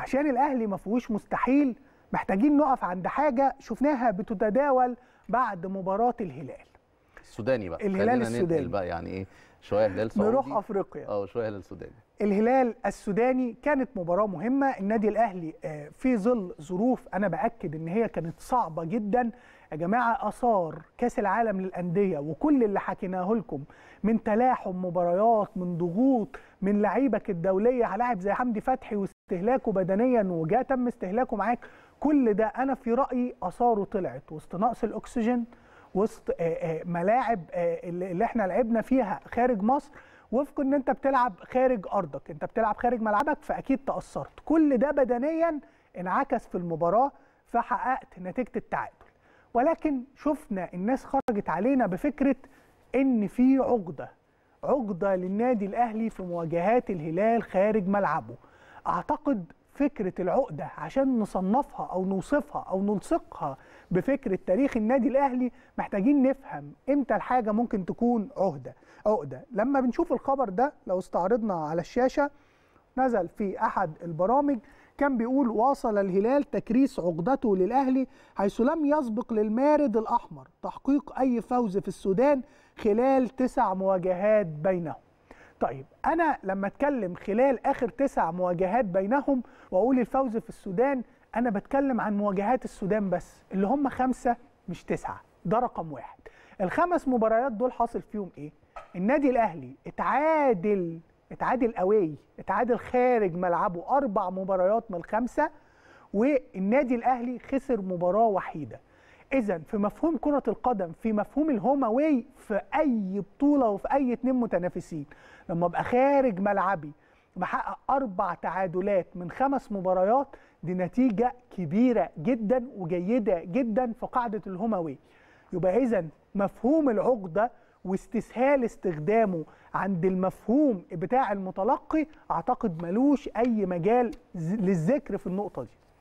عشان الاهلي ما فيهوش مستحيل محتاجين نقف عند حاجه شفناها بتتداول بعد مباراه الهلال السوداني بقى الهلال السوداني بقى يعني ايه شويه هلال سعودي نروح افريقيا اه شويه هلال سوداني الهلال السوداني كانت مباراه مهمه النادي الاهلي آه، في ظل ظروف انا باكد ان هي كانت صعبه جدا يا جماعه اثار كاس العالم للانديه وكل اللي حكيناه لكم من تلاحم مباريات من ضغوط من لعيبك الدوليه لاعب زي حمدي فتحي استهلاكه بدنيا وجاء تم استهلاكه معاك كل ده انا في رايي اثاره طلعت وسط نقص الاكسجين وسط ملاعب اللي احنا لعبنا فيها خارج مصر وفق ان انت بتلعب خارج ارضك انت بتلعب خارج ملعبك فاكيد تاثرت كل ده بدنيا انعكس في المباراه فحققت نتيجه التعادل ولكن شفنا الناس خرجت علينا بفكره ان في عقده عقده للنادي الاهلي في مواجهات الهلال خارج ملعبه اعتقد فكره العقده عشان نصنفها او نوصفها او نلصقها بفكره تاريخ النادي الاهلي محتاجين نفهم امتى الحاجه ممكن تكون عهده عقده لما بنشوف الخبر ده لو استعرضنا على الشاشه نزل في احد البرامج كان بيقول واصل الهلال تكريس عقدته للاهلي حيث لم يسبق للمارد الاحمر تحقيق اي فوز في السودان خلال تسع مواجهات بينهم طيب انا لما اتكلم خلال اخر تسع مواجهات بينهم واقول الفوز في السودان انا بتكلم عن مواجهات السودان بس اللي هم خمسه مش تسعه ده رقم واحد الخمس مباريات دول حاصل فيهم ايه النادي الاهلي اتعادل اتعادل قوي اتعادل خارج ملعبه اربع مباريات من الخمسه والنادي الاهلي خسر مباراه وحيده اذا في مفهوم كره القدم في مفهوم الهوم اواي في اي بطوله وفي اي اتنين متنافسين لما ابقى خارج ملعبي محقق اربع تعادلات من خمس مباريات دي نتيجه كبيره جدا وجيده جدا في قاعده الهوم اواي يبقى اذا مفهوم العقده واستسهال استخدامه عند المفهوم بتاع المتلقي اعتقد ملوش اي مجال للذكر في النقطه دي